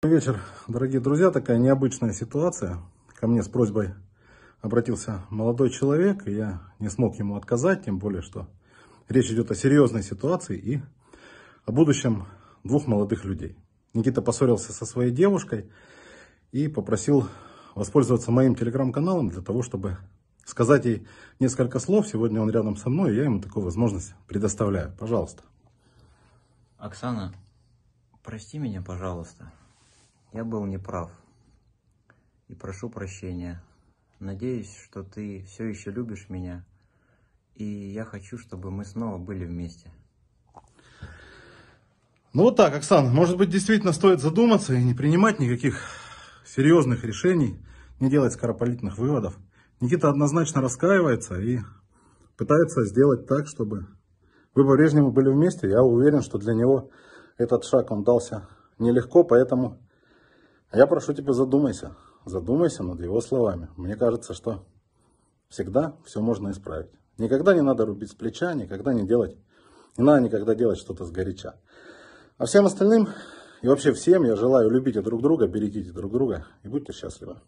Добрый вечер, дорогие друзья. Такая необычная ситуация. Ко мне с просьбой обратился молодой человек, и я не смог ему отказать, тем более, что речь идет о серьезной ситуации и о будущем двух молодых людей. Никита поссорился со своей девушкой и попросил воспользоваться моим телеграм-каналом для того, чтобы сказать ей несколько слов. Сегодня он рядом со мной, и я ему такую возможность предоставляю. Пожалуйста. Оксана, прости меня, пожалуйста. Я был неправ и прошу прощения. Надеюсь, что ты все еще любишь меня, и я хочу, чтобы мы снова были вместе. Ну вот так, Оксан, может быть, действительно стоит задуматься и не принимать никаких серьезных решений, не делать скоропалительных выводов. Никита однозначно раскаивается и пытается сделать так, чтобы вы по-прежнему были вместе. Я уверен, что для него этот шаг он дался нелегко, поэтому а я прошу тебя, типа, задумайся. Задумайся над его словами. Мне кажется, что всегда все можно исправить. Никогда не надо рубить с плеча, никогда не делать, не надо никогда делать что-то сгоряча. А всем остальным и вообще всем я желаю любить друг друга, берегите друг друга и будьте счастливы.